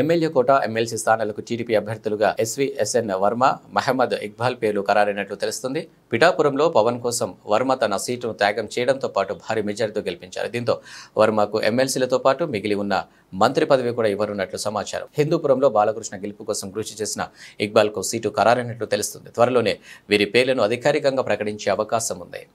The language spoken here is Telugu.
ఎమ్మెల్యే కోట ఎమ్మెల్సీ స్థానాలకు టీడీపీ అభ్యర్థులుగా ఎస్ఎన్ వర్మ మహమ్మద్ ఇక్బాల్ పేర్లు ఖరారైనట్లు తెలుస్తుంది పిఠాపురంలో పవన్ కోసం వర్మ తన సీటును త్యాగం చేయడంతో పాటు భారీ మెజారిటీతో గెలిపించారు దీంతో వర్మకు ఎమ్మెల్సీలతో పాటు మిగిలి ఉన్న మంత్రి పదవి కూడా ఇవ్వనున్నట్లు సమాచారం హిందూపురంలో బాలకృష్ణ గెలుపు కోసం కృషి చేసిన ఇక్బాల్కు సీటు ఖరారైనట్లు తెలుస్తుంది త్వరలోనే వీరి పేర్లను అధికారికంగా ప్రకటించే అవకాశం ఉంది